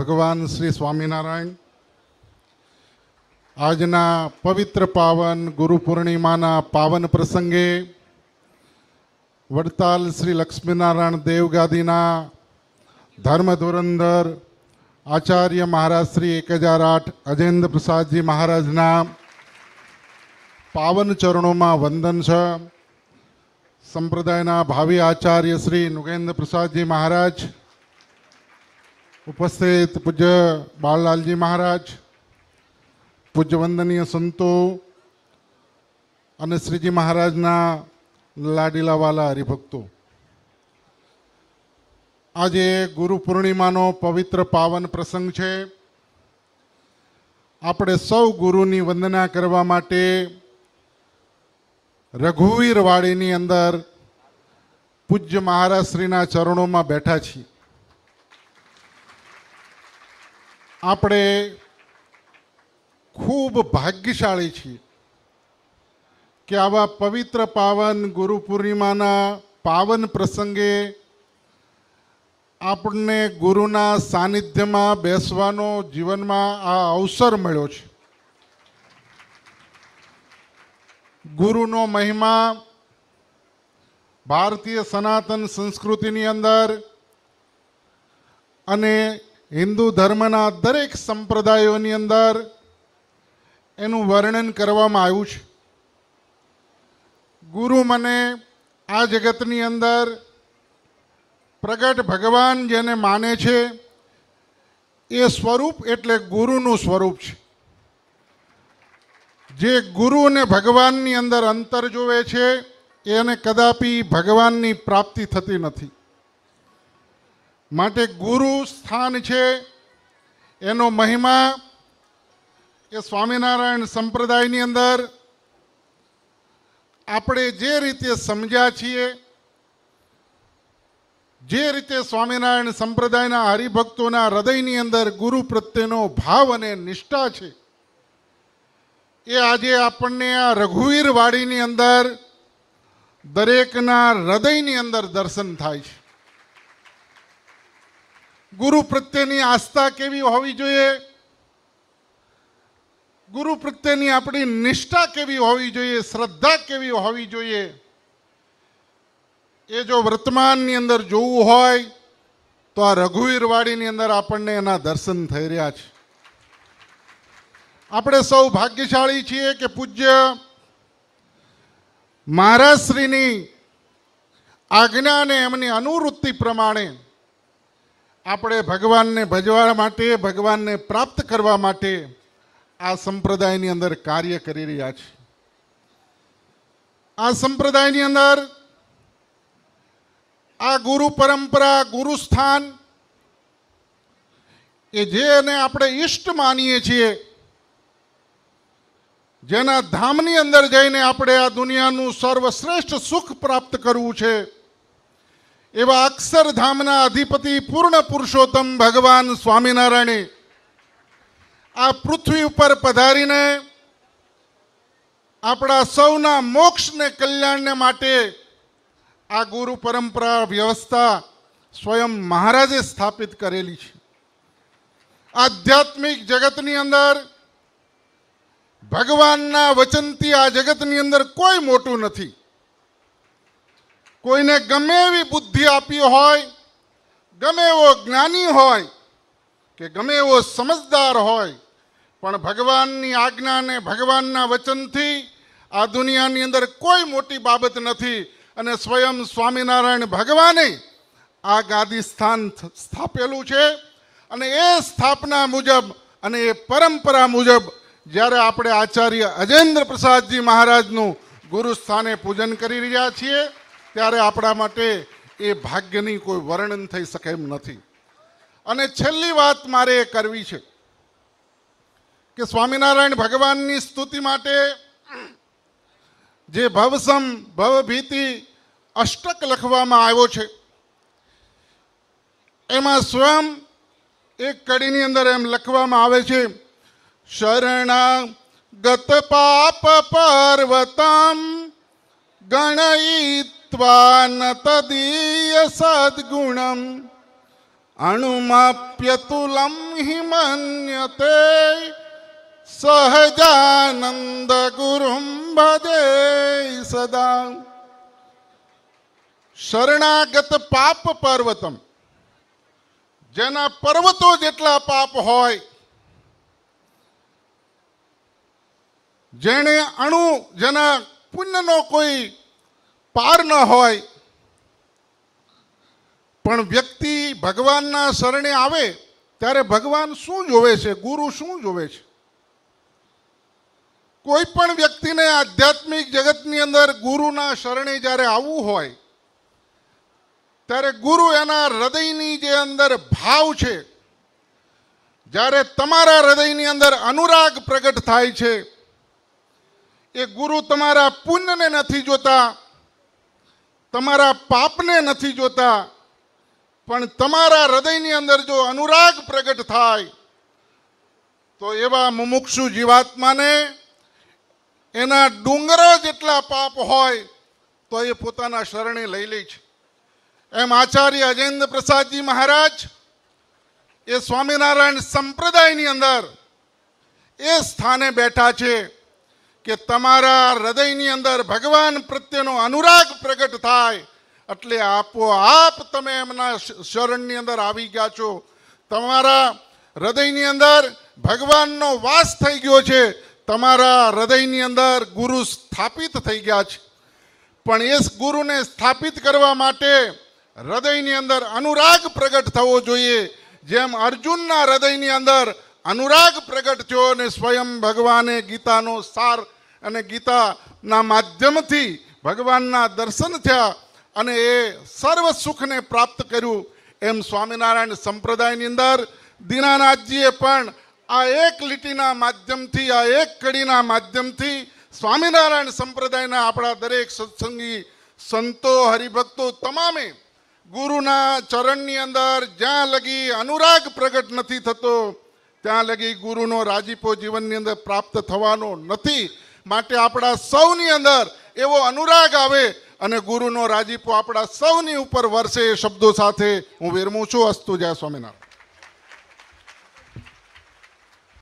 ભગવાન શ્રી સ્વામિનારાયણ આજના પવિત્ર પાવન ગુરુ પૂર્ણિમાના પાવન પ્રસંગે વડતાલ શ્રી લક્ષ્મીનારાયણ દેવગાદીના ધર્મ ધુરંધર આચાર્ય મહારાજ શ્રી એક હજાર આઠ અજેન્દ્ર પ્રસાદજી મહારાજના પાવન ચરણોમાં વંદન છે સંપ્રદાયના ભાવિ આચાર્ય શ્રી નુગેન્દ્ર પ્રસાદજી મહારાજ ઉપસ્થિત પૂજ્ય બાળલાલજી મહારાજ પૂજ્ય વંદનીય સંતો અને શ્રીજી મહારાજના લાડીલાવાલા હરિભક્તો આજે ગુરુ પૂર્ણિમાનો પવિત્ર પાવન પ્રસંગ છે આપણે સૌ ગુરુની વંદના કરવા માટે રઘુવીરવાડીની અંદર પૂજ્ય મહારાજશ્રીના ચરણોમાં બેઠા છીએ આપણે ખૂબ ભાગ્યશાળી છીએ કે આવા પવિત્ર પાવન ગુરુ પૂર્ણિમાના પાવન પ્રસંગે આપણને ગુરુના સાનિધ્યમાં બેસવાનો જીવનમાં આ અવસર મળ્યો છે ગુરુનો મહિમા ભારતીય સનાતન સંસ્કૃતિની અંદર અને હિન્દુ ધર્મના દરેક સંપ્રદાયોની અંદર એનું વર્ણન કરવામાં આવ્યું છે ગુરુ મને આ જગતની અંદર પ્રગટ ભગવાન જેને માને છે એ સ્વરૂપ એટલે ગુરુનું સ્વરૂપ છે જે ગુરુ અને ભગવાનની અંદર અંતર જોવે છે એને કદાપી ભગવાનની પ્રાપ્તિ થતી નથી માટે ગુરુ સ્થાન છે એનો મહિમા એ સ્વામિનારાયણ સંપ્રદાયની અંદર આપણે જે રીતે સમજ્યા છીએ જે રીતે સ્વામિનારાયણ સંપ્રદાયના હરિભક્તોના હૃદયની અંદર ગુરુ પ્રત્યેનો ભાવ અને નિષ્ઠા છે એ આજે આપણને આ રઘુવીર વાડીની અંદર દરેકના હૃદયની અંદર દર્શન થાય છે ગુરુ પ્રત્યેની આસ્થા કેવી હોવી જોઈએ ગુરુ પ્રત્યેની આપણી નિષ્ઠા કેવી હોવી જોઈએ શ્રદ્ધા કેવી હોવી જોઈએ એ જો વર્તમાનની અંદર જોવું હોય તો આ રઘુવીરવાડીની અંદર આપણને એના દર્શન થઈ રહ્યા છે આપણે સૌ ભાગ્યશાળી છીએ કે પૂજ્ય મહારાજશ્રીની આજ્ઞા અને એમની અનુવૃત્તિ પ્રમાણે આપણે ભગવાનને ભજવા માટે ભગવાનને પ્રાપ્ત કરવા માટે આ સંપ્રદાયની અંદર કાર્ય કરી રહ્યા છે આ સંપ્રદાયની અંદર આ ગુરુ પરંપરા ગુરુસ્થાન કે જેને આપણે ઈષ્ટ માનીએ છીએ જેના ધામની અંદર જઈને આપણે આ દુનિયાનું સર્વશ્રેષ્ઠ સુખ પ્રાપ્ત કરવું છે એવા અક્ષરધામના અધિપતિ પૂર્ણ પુરુષોત્તમ ભગવાન સ્વામિનારાયણે આ પૃથ્વી ઉપર પધારીને આપણા સૌના મોક્ષને કલ્યાણને માટે આ ગુરુ પરંપરા વ્યવસ્થા સ્વયં મહારાજે સ્થાપિત કરેલી છે આધ્યાત્મિક જગતની અંદર ભગવાનના વચનથી આ જગતની અંદર કોઈ મોટું નથી કોઈને ગમે એવી બુદ્ધિ આપી હોય ગમે એવો જ્ઞાની હોય કે ગમે એવો સમજદાર હોય પણ ભગવાનની આજ્ઞાને ભગવાનના વચનથી આ દુનિયાની અંદર કોઈ મોટી બાબત નથી અને સ્વયં સ્વામિનારાયણ ભગવાને આ ગાદી સ્થાન સ્થાપેલું છે અને એ સ્થાપના મુજબ અને એ પરંપરા મુજબ જ્યારે આપણે આચાર્ય અજેન્દ્ર પ્રસાદજી મહારાજનું ગુરુ સ્થાને પૂજન કરી રહ્યા છીએ ત્યારે આપણા માટે એ ભાગ્યની કોઈ વર્ણન થઈ શકે એમ નથી અને છેલ્લી વાત મારે એ કરવી છે કે સ્વામિનારાયણ ભગવાનની સ્તુતિ માટે જે ભવસમ ભવભીતિ અષ્ટક લખવામાં આવ્યો છે એમાં સ્વયં એક કડીની અંદર એમ લખવામાં આવે છે શરણાગત પાપ પર્વતમ ગણયિત હિત્વા ન તદીય સદ્ગુણમ અણુમાપ્યતુલમ હિમન્યતે સહજાનંદ ગુરુમ ભજે સદા શરણાગત પાપ પર્વતમ જેના પર્વતો જેટલા પાપ હોય જેણે અણુ જેના પુણ્યનો કોઈ પાર ન હોય પણ વ્યક્તિ ભગવાનના શરણે આવે ત્યારે ભગવાન શું જોવે છે ગુરુ શું જોવે છે કોઈ પણ વ્યક્તિને આધ્યાત્મિક જગતની અંદર ગુરુના શરણે જ્યારે આવવું હોય ત્યારે ગુરુ એના હૃદયની જે અંદર ભાવ છે જ્યારે તમારા હૃદયની અંદર અનુરાગ પ્રગટ થાય છે એ ગુરુ તમારા પુણ્યને નથી જોતા તમારા પાપને નથી જોતા પણ તમારા હૃદયની અંદર જો અનુરાગ પ્રગટ થાય તો એવા મુમુક્ષુ જીવાત્માને એના ડુંગરા જેટલા પાપ હોય તો એ પોતાના શરણે લઈ લે છે એમ આચાર્ય અજેન્દ્ર પ્રસાદજી મહારાજ એ સ્વામિનારાયણ સંપ્રદાયની અંદર એ સ્થાને બેઠા છે કે તમારા હૃદયની અંદર ભગવાન પ્રત્યેનો અનુરાગ પ્રગટ થાય એટલે આપોઆપ તમે એમના શરણની અંદર આવી ગયા છો તમારા હૃદયની અંદર ભગવાનનો વાસ થઈ ગયો છે તમારા હૃદયની અંદર ગુરુ સ્થાપિત થઈ ગયા છે પણ એ ગુરુને સ્થાપિત કરવા માટે હૃદયની અંદર અનુરાગ પ્રગટ થવો જોઈએ જેમ અર્જુનના હૃદયની અંદર અનુરાગ પ્રગટ થયો અને સ્વયં ભગવાને ગીતાનો સાર અને ગીતાના માધ્યમથી ભગવાનના દર્શન થયા અને એ સર્વ સુખને પ્રાપ્ત કર્યું એમ સ્વામિનારાયણ સંપ્રદાયની અંદર દીનાનાથજીએ પણ આ એક લીટીના માધ્યમથી આ એક કડીના માધ્યમથી સ્વામિનારાયણ સંપ્રદાયના આપણા દરેક સત્સંગી સંતો હરિભક્તો તમામે ગુરુના ચરણની અંદર જ્યાં લગી અનુરાગ પ્રગટ નથી થતો ત્યાં લગી ગુરુનો રાજીપો જીવનની અંદર પ્રાપ્ત થવાનો નથી માટે આપણા સૌની અંદર એવો અનુરાગ આવે અને ગુરુનો રાજીપો આપણા સૌની ઉપર વર્ષે એ શબ્દો સાથે હું વેરમું છું અસ્તુ જય સ્વામિનારાયણ